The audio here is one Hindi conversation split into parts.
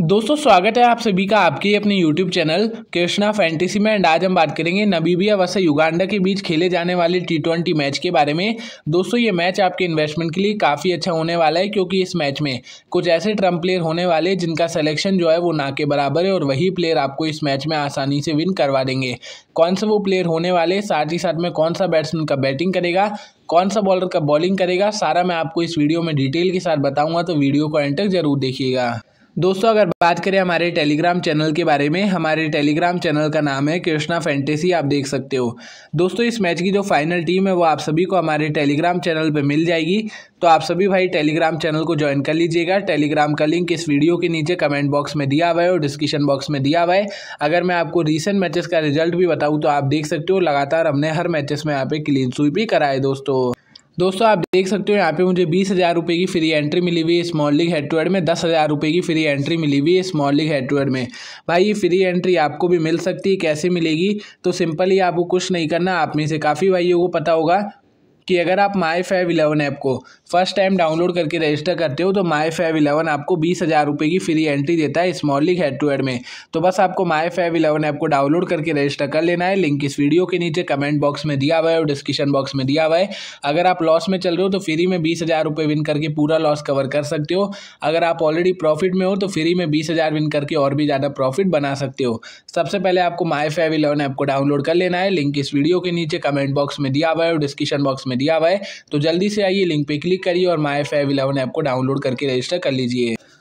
दोस्तों स्वागत है आप सभी का आपके अपने YouTube चैनल कृष्णा फैंटेसी में एंड आज हम बात करेंगे नबीबिया वसा युगांडा के बीच खेले जाने वाले टी ट्वेंटी मैच के बारे में दोस्तों ये मैच आपके इन्वेस्टमेंट के लिए काफ़ी अच्छा होने वाला है क्योंकि इस मैच में कुछ ऐसे ट्रम्प प्लेयर होने वाले जिनका सलेक्शन जो है वो ना के बराबर है और वही प्लेयर आपको इस मैच में आसानी से विन करवा देंगे कौन से वो प्लेयर होने वाले साथ ही साथ में कौन सा बैट्समैन का बैटिंग करेगा कौन सा बॉलर का बॉलिंग करेगा सारा मैं आपको इस वीडियो में डिटेल के साथ बताऊँगा तो वीडियो को एंटर जरूर देखिएगा दोस्तों अगर बात करें हमारे टेलीग्राम चैनल के बारे में हमारे टेलीग्राम चैनल का नाम है कृष्णा फैंटेसी आप देख सकते हो दोस्तों इस मैच की जो फाइनल टीम है वो आप सभी को हमारे टेलीग्राम चैनल पे मिल जाएगी तो आप सभी भाई टेलीग्राम चैनल को ज्वाइन कर लीजिएगा टेलीग्राम का लिंक इस वीडियो के नीचे कमेंट बॉक्स में दिया हुआ है और डिस्क्रिप्शन बॉक्स में दिया हुआ है अगर मैं आपको रिसेंट मैचेस का रिजल्ट भी बताऊँ तो आप देख सकते हो लगातार हमने हर मैचेस में यहाँ पे क्लीन स्वीप भी कराए दोस्तों दोस्तों आप देख सकते हो यहाँ पे मुझे बीस हज़ार रुपये की फ्री एंट्री मिली हुई है small league head to head में दस हज़ार रुपये की फ्री एंट्री मिली हुई है small league head to head में भाई ये फ्री एंट्री आपको भी मिल सकती है कैसे मिलेगी तो सिंपली आपको कुछ नहीं करना आप में से काफ़ी भाइयों को पता होगा कि अगर आप माई फाइव इलेवन ऐप को फर्स्ट टाइम डाउनलोड करके रजिस्टर करते हो तो माई फाइव इलेवन आपको बीस हज़ार रुपये की फ्री एंट्री देता है स्मॉल हेड टू हेड में तो बस आपको माई फाइव इलेवन ऐप को डाउनलोड करके रजिस्टर कर लेना है लिंक इस वीडियो के नीचे कमेंट बॉक्स में दिया हुआ है और डिस्क्रिप्शन बॉक्स में दिया हुआ है अगर आप लॉस में चल रहे हो तो फ्री में बीस हज़ार रुपये विन करके पूरा लॉस कवर कर सकते हो अगर आप ऑलरेडी प्रॉफिट में हो तो फ्री में बीस हज़ार विन करके और भी ज़्यादा प्रॉफिट बना सकते हो सबसे पहले आपको माई फाइव इलेवन ऐप को डाउनलोड कर लेना है लिंक इस वीडियो के नीचे कमेंट बॉक्स में दिया हुआ है और डिस्क्रिप्शन बॉक्स में में दिया हुआ है तो जल्दी से आइए लिंक पर क्लिक करिए और माई फाइव एव इलेवन ऐप को डाउनलोड करके रजिस्टर कर लीजिए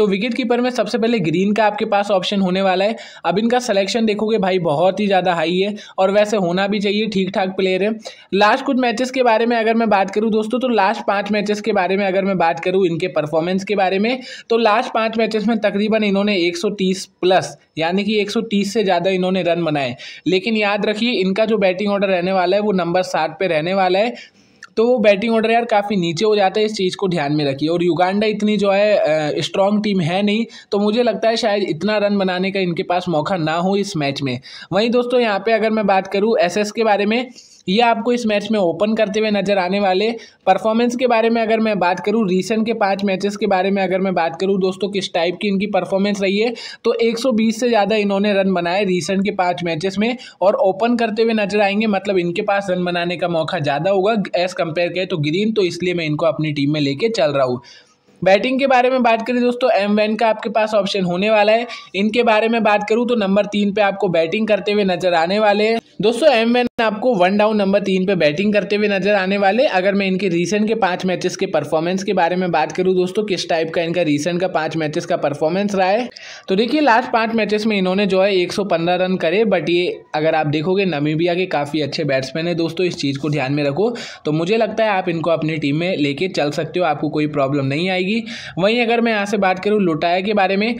तो विकेट कीपर में सबसे पहले ग्रीन का आपके पास ऑप्शन होने वाला है अब इनका सिलेक्शन देखोगे भाई बहुत ही ज़्यादा हाई है और वैसे होना भी चाहिए ठीक ठाक प्लेयर है लास्ट कुछ मैचेस के बारे में अगर मैं बात करूँ दोस्तों तो लास्ट पाँच मैचेस के बारे में अगर मैं बात करूँ इनके परफॉर्मेंस के बारे में तो लास्ट पाँच मैचेस में तकरीबन इन्होंने एक प्लस यानी कि एक से ज़्यादा इन्होंने रन बनाए लेकिन याद रखिए इनका जो बैटिंग ऑर्डर रहने वाला है वो नंबर सात पे रहने वाला है तो वो बैटिंग ऑर्डर यार काफ़ी नीचे हो जाता है इस चीज़ को ध्यान में रखिए और युगांडा इतनी जो है स्ट्रॉन्ग टीम है नहीं तो मुझे लगता है शायद इतना रन बनाने का इनके पास मौका ना हो इस मैच में वहीं दोस्तों यहाँ पर अगर मैं बात करूँ एस के बारे में ये आपको इस मैच में ओपन करते हुए नजर आने वाले परफॉर्मेंस के बारे में अगर मैं बात करूँ रिसेंट के पाँच मैचेस के बारे में अगर मैं बात करूँ दोस्तों किस टाइप की इनकी परफॉर्मेंस रही है तो 120 से ज़्यादा इन्होंने रन बनाए रिसेंट के पाँच मैचेस में और ओपन करते हुए नजर आएंगे मतलब इनके पास रन बनाने का मौका ज़्यादा होगा एज़ कम्पेयर करें तो ग्रीन तो इसलिए मैं इनको अपनी टीम में लेके चल रहा हूँ बैटिंग के बारे में बात करें दोस्तों एम वैन का आपके पास ऑप्शन होने वाला है इनके बारे में बात करूँ तो नंबर तीन पे आपको बैटिंग करते हुए नजर आने वाले हैं दोस्तों एम वैन आपको वन डाउन नंबर तीन पे बैटिंग करते हुए नजर आने वाले अगर मैं इनके रीसेंट के पांच मैचेस के परफॉर्मेंस के बारे में बात करूं दोस्तों किस टाइप का इनका रीसेंट का पांच मैचेस का परफॉर्मेंस रहा है तो देखिए लास्ट पांच मैचेस में इन्होंने जो है 115 रन करे बट ये अगर आप देखोगे नमीबिया के काफ़ी अच्छे बैट्समैन है दोस्तों इस चीज़ को ध्यान में रखो तो मुझे लगता है आप इनको अपनी टीम में लेके चल सकते हो आपको कोई प्रॉब्लम नहीं आएगी जाएगी वहीं अगर मैं यहाँ से बात करूँ लुटाया के बारे में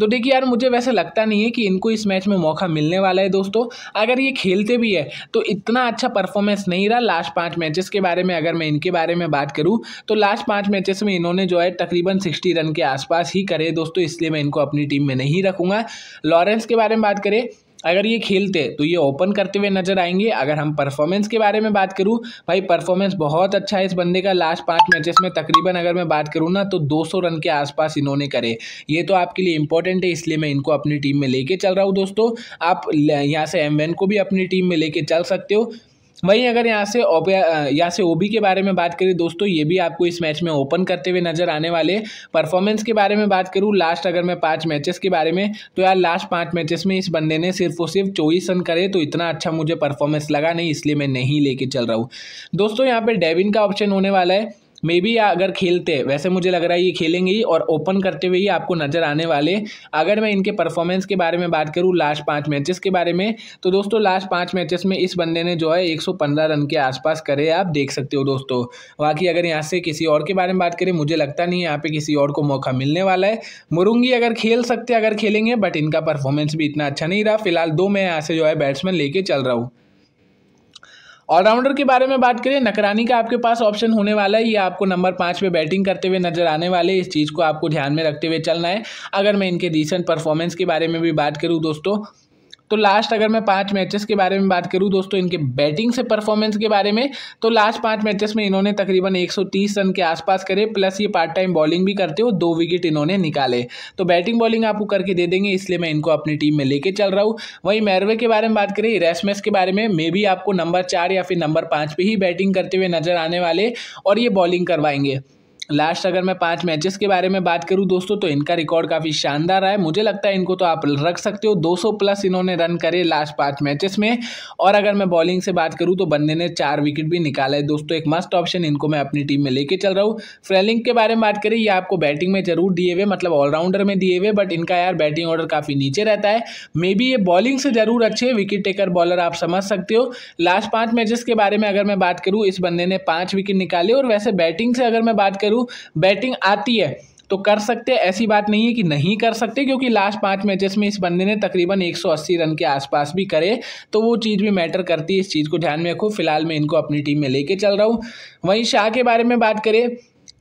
तो देखिए यार मुझे वैसे लगता नहीं है कि इनको इस मैच में मौका मिलने वाला है दोस्तों अगर ये खेलते भी है तो इतना अच्छा परफॉर्मेंस नहीं रहा लास्ट पाँच मैचेस के बारे में अगर मैं इनके बारे में बात करूँ तो लास्ट पाँच मैचेस में इन्होंने जो है तकरीबन सिक्सटी रन के आसपास ही करे दोस्तों इसलिए मैं इनको अपनी टीम में नहीं रखूँगा लॉरेंस के बारे में बात करें अगर ये खेलते तो ये ओपन करते हुए नजर आएंगे अगर हम परफॉर्मेंस के बारे में बात करूँ भाई परफॉर्मेंस बहुत अच्छा है इस बंदे का लास्ट पाँच मैचेस में तकरीबन अगर मैं बात करूँ ना तो 200 रन के आसपास इन्होंने करे ये तो आपके लिए इंपॉर्टेंट है इसलिए मैं इनको अपनी टीम में लेके चल रहा हूँ दोस्तों आप यहाँ से एम को भी अपनी टीम में लेके चल सकते हो वहीं अगर यहाँ से यहाँ से ओबी के बारे में बात करें दोस्तों ये भी आपको इस मैच में ओपन करते हुए नजर आने वाले परफॉर्मेंस के बारे में बात करूँ लास्ट अगर मैं पाँच मैचेस के बारे में तो यार लास्ट पाँच मैचेस में इस बंदे ने सिर्फ और सिर्फ चौबीस रन करे तो इतना अच्छा मुझे परफॉर्मेंस लगा नहीं इसलिए मैं नहीं लेके चल रहा हूँ दोस्तों यहाँ पर डेविन का ऑप्शन होने वाला है मे बी अगर खेलते वैसे मुझे लग रहा है ये खेलेंगे ही और ओपन करते हुए ही आपको नज़र आने वाले अगर मैं इनके परफॉर्मेंस के बारे में बात करूँ लास्ट पाँच मैचेस के बारे में तो दोस्तों लास्ट पाँच मैचेस में इस बंदे ने जो है 115 रन के आसपास करे आप देख सकते हो दोस्तों बाकी अगर यहाँ से किसी और के बारे में बात करें मुझे लगता नहीं है यहाँ पे किसी और को मौका मिलने वाला है मुरुंगी अगर खेल सकते अगर खेलेंगे बट इनका परफॉर्मेंस भी इतना अच्छा नहीं रहा फिलहाल दो मैं यहाँ से जो है बैट्समैन लेके चल रहा हूँ ऑलराउंडर के बारे में बात करें नकरानी का आपके पास ऑप्शन होने वाला है ये आपको नंबर पाँच पे बैटिंग करते हुए नजर आने वाले इस चीज़ को आपको ध्यान में रखते हुए चलना है अगर मैं इनके रिसेंट परफॉर्मेंस के बारे में भी बात करूँ दोस्तों तो लास्ट अगर मैं पाँच मैचेस के बारे में बात करूँ दोस्तों इनके बैटिंग से परफॉर्मेंस के बारे में तो लास्ट पाँच मैचेस में इन्होंने तकरीबन 130 रन के आसपास करे प्लस ये पार्ट टाइम बॉलिंग भी करते हो दो विकेट इन्होंने निकाले तो बैटिंग बॉलिंग आपको करके दे देंगे इसलिए मैं इनको अपनी टीम में लेके चल रहा हूँ वहीं मैरवे के बारे में बात करें रेसमेस के बारे में मे भी आपको नंबर चार या फिर नंबर पाँच पर ही बैटिंग करते हुए नजर आने वाले और ये बॉलिंग करवाएंगे लास्ट अगर मैं पाँच मैचेस के बारे में बात करूँ दोस्तों तो इनका रिकॉर्ड काफ़ी शानदार है मुझे लगता है इनको तो आप रख सकते हो 200 प्लस इन्होंने रन करे लास्ट पाँच मैचेस में और अगर मैं बॉलिंग से बात करूँ तो बंदे ने चार विकेट भी निकाला है दोस्तों एक मस्ट ऑप्शन इनको मैं अपनी टीम में लेके चल रहा हूँ फ्रेलिंग के बारे में बात करें ये आपको बैटिंग में जरूर दिए हुए मतलब ऑलराउंडर में दिए हुए बट इनका यार बैटिंग ऑर्डर काफ़ी नीचे रहता है मे बी ये बॉलिंग से ज़रूर अच्छे विकेट टेकर बॉलर आप समझ सकते हो लास्ट पाँच मैचेस के बारे में अगर मैं बात करूँ इस बंदे ने पाँच विकेट निकाले और वैसे बैटिंग से अगर मैं बात करूँ थ्रू बैटिंग आती है तो कर सकते ऐसी बात नहीं है कि नहीं कर सकते क्योंकि लास्ट पाँच मैचेस में इस बंदे ने तकरीबन 180 रन के आसपास भी करे तो वो चीज़ भी मैटर करती है इस चीज़ को ध्यान में रखो फिलहाल मैं इनको अपनी टीम में लेके चल रहा हूँ वहीं शाह के बारे में बात करें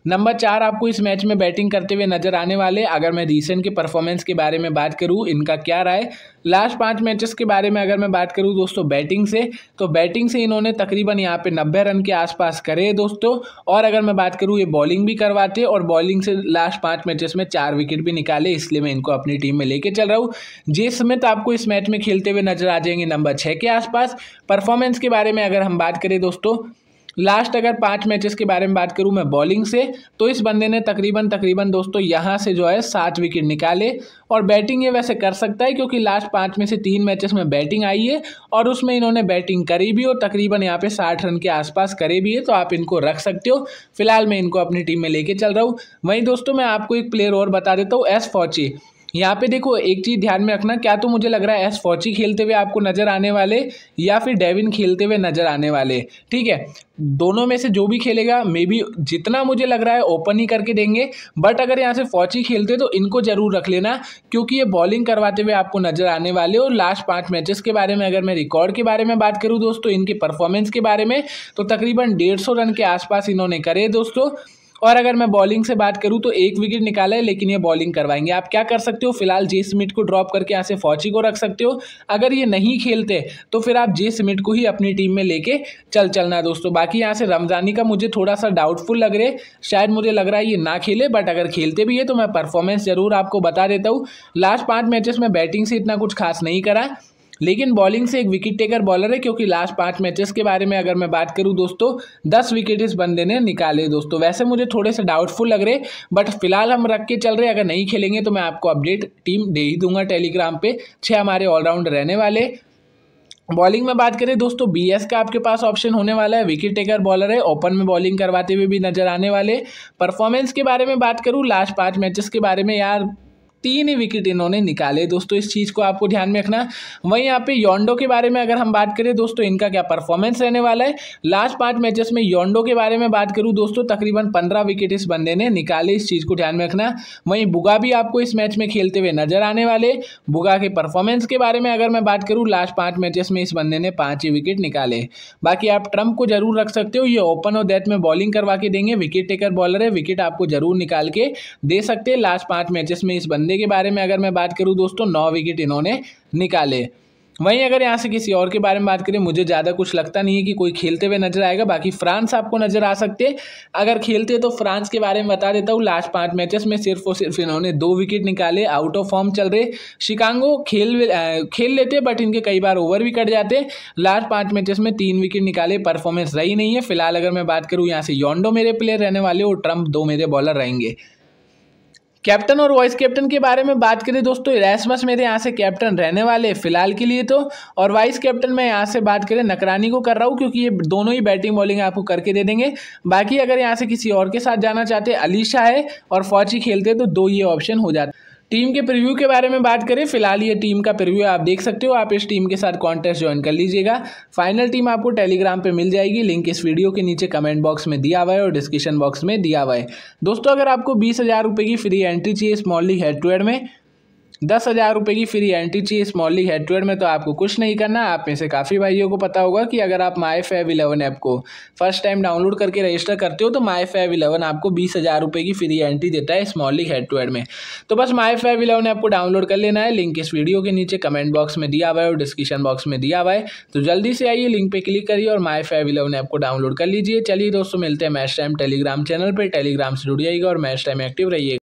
नंबर चार आपको इस मैच में बैटिंग करते हुए नजर आने वाले अगर मैं रीसेंट के परफॉर्मेंस के बारे में बात करूँ इनका क्या राय लास्ट पाँच मैचेस के बारे में अगर मैं बात करूँ दोस्तों बैटिंग से तो बैटिंग से इन्होंने तकरीबन यहाँ पे नब्बे रन के आसपास करे दोस्तों और अगर मैं बात करूँ ये बॉलिंग भी करवाते और बॉलिंग से लास्ट पाँच मैचेस में चार विकेट भी निकाले इसलिए मैं इनको अपनी टीम में लेके चल रहा हूँ जे स्मिथ आपको इस मैच में खेलते हुए नजर आ जाएंगे नंबर छः के आसपास परफॉर्मेंस के बारे में अगर हम बात करें दोस्तों लास्ट अगर पाँच मैचेस के बारे में बात करूँ मैं बॉलिंग से तो इस बंदे ने तकरीबन तकरीबन दोस्तों यहाँ से जो है सात विकेट निकाले और बैटिंग ये वैसे कर सकता है क्योंकि लास्ट पाँच में से तीन मैचेस में बैटिंग आई है और उसमें इन्होंने बैटिंग करी भी और तकरीबन यहाँ पे साठ रन के आसपास करे भी है तो आप इनको रख सकते हो फिलहाल मैं इनको अपनी टीम में लेके चल रहा हूँ वहीं दोस्तों मैं आपको एक प्लेयर और बता देता हूँ एस फौची यहाँ पे देखो एक चीज़ ध्यान में रखना क्या तो मुझे लग रहा है एस फौची खेलते हुए आपको नज़र आने वाले या फिर डेविन खेलते हुए नज़र आने वाले ठीक है दोनों में से जो भी खेलेगा मे बी जितना मुझे लग रहा है ओपन ही करके देंगे बट अगर यहाँ से फौची खेलते तो इनको ज़रूर रख लेना क्योंकि ये बॉलिंग करवाते हुए आपको नज़र आने वाले और लास्ट पाँच मैचेस के बारे में अगर मैं रिकॉर्ड के बारे में बात करूँ दोस्तों इनके परफॉर्मेंस के बारे में तो तकरीबन डेढ़ रन के आसपास इन्होंने करे दोस्तों और अगर मैं बॉलिंग से बात करूँ तो एक विकेट निकाला है लेकिन ये बॉलिंग करवाएंगे आप क्या कर सकते हो फिलहाल जे स्मिथ को ड्रॉप करके यहाँ से फौजी को रख सकते हो अगर ये नहीं खेलते तो फिर आप जे स्मिथ को ही अपनी टीम में लेके चल चलना दोस्तों बाकी यहाँ से रमजानी का मुझे थोड़ा सा डाउटफुल लग रहे शायद मुझे लग रहा है ये ना खेले बट अगर खेलते भी है तो मैं परफॉर्मेंस ज़रूर आपको बता देता हूँ लास्ट पाँच मैचेस में बैटिंग से इतना कुछ खास नहीं करा लेकिन बॉलिंग से एक विकेट टेकर बॉलर है क्योंकि लास्ट पाँच मैचेस के बारे में अगर मैं बात करूँ दोस्तों दस विकेट इस बंदे ने निकाले दोस्तों वैसे मुझे थोड़े से डाउटफुल लग रहे बट फिलहाल हम रख के चल रहे अगर नहीं खेलेंगे तो मैं आपको अपडेट टीम दे ही दूंगा टेलीग्राम पर छः हमारे ऑलराउंडर रहने वाले बॉलिंग में बात करें दोस्तों बीएस का आपके पास ऑप्शन होने वाला है विकेट टेकर बॉलर है ओपन में बॉलिंग करवाते हुए भी नजर आने वाले परफॉर्मेंस के बारे में बात करूं लास्ट पांच मैचेस के बारे में यार तीन ही विकेट इन्होंने निकाले दोस्तों इस चीज़ को आपको ध्यान में रखना वहीं यहाँ पे योंडो के बारे में अगर हम बात करें दोस्तों इनका क्या परफॉर्मेंस रहने वाला है लास्ट पांच मैचेस में योंडो के बारे में बात करूँ दोस्तों तकरीबन पंद्रह विकेट इस बंदे ने निकाले इस चीज़ को ध्यान में रखना वहीं बुगा भी आपको इस मैच में खेलते हुए नजर आने वाले बुगा के परफॉर्मेंस के बारे में अगर मैं बात करूँ लास्ट पाँच मैचेस में इस बंदे ने पाँच ही विकेट निकाले बाकी आप ट्रंप को जरूर रख सकते हो ये ओपन और डेथ में बॉलिंग करवा के देंगे विकेट टेकर बॉलर है विकेट आपको जरूर निकाल के दे सकते हैं लास्ट पाँच मैचेस में इस बंदे बंदे के बारे में अगर मैं बात करूँ दोस्तों नौ विकेट इन्होंने निकाले वहीं अगर यहाँ से किसी और के बारे में बात करें मुझे ज़्यादा कुछ लगता नहीं है कि कोई खेलते हुए नजर आएगा बाकी फ्रांस आपको नज़र आ सकते हैं अगर खेलते तो फ्रांस के बारे में बता देता हूँ लास्ट पांच मैचेस में सिर्फ और सिर्फ इन्होंने दो विकेट निकाले आउट ऑफ फॉर्म चल रहे शिकांगो खेल खेल लेते बट इनके कई बार ओवर भी कट जाते लास्ट पाँच मैचेस में तीन विकेट निकाले परफॉर्मेंस रही नहीं है फिलहाल अगर मैं बात करूँ यहाँ से योंडो मेरे प्लेयर रहने वाले और ट्रंप दो मेरे बॉलर रहेंगे कैप्टन और वाइस कैप्टन के बारे में बात करें दोस्तों इरासमस मेरे यहाँ से कैप्टन रहने वाले हैं फिलहाल के लिए तो और वाइस कैप्टन मैं यहाँ से बात करें नकरानी को कर रहा हूँ क्योंकि ये दोनों ही बैटिंग बॉलिंग आपको करके दे देंगे बाकी अगर यहाँ से किसी और के साथ जाना चाहते अलीशा है और फौजी खेलते तो दो ये ऑप्शन हो जाता टीम के प्रीव्यू के बारे में बात करें फिलहाल ये टीम का प्रीव्यू आप देख सकते हो आप इस टीम के साथ कॉन्टेस्ट ज्वाइन कर लीजिएगा फाइनल टीम आपको टेलीग्राम पे मिल जाएगी लिंक इस वीडियो के नीचे कमेंट बॉक्स में दिया हुआ है और डिस्क्रिप्शन बॉक्स में दिया हुआ है दोस्तों अगर आपको बीस हज़ार रुपये की फ्री एंट्री चाहिए small league head to head में दस हज़ार रुपये की फ्री एंट्री चाहिए स्मॉली हेडवेयर में तो आपको कुछ नहीं करना आप में से काफ़ी भाइयों को पता होगा कि अगर आप माई फैव इलेवन ऐप को फर्स्ट टाइम डाउनलोड करके रजिस्टर करते हो तो माई फैव इलेवन आपको बीस हज़ार रुपये की फ्री एंट्री देता है स्मॉली हेडवेयर में तो बस माई फैव इलेवन ऐप को डाउनलोड कर लेना है लिंक इस वीडियो के नीचे कमेंट बॉक्स में दिया हुआ है और डिस्क्रिप्शन बॉक्स में दिया हुआ है तो जल्दी से आइए लिंक पर क्लिक करिए और माई फैव इलेवन ऐप को डाउनलोड कर लीजिए चलिए दोस्तों मिलते हैं मैच टाइम टेलीग्राम चैनल पर टेलीग्राम से जुड़ जाइएगा और मैच टाइम एक्टिव रहिएगा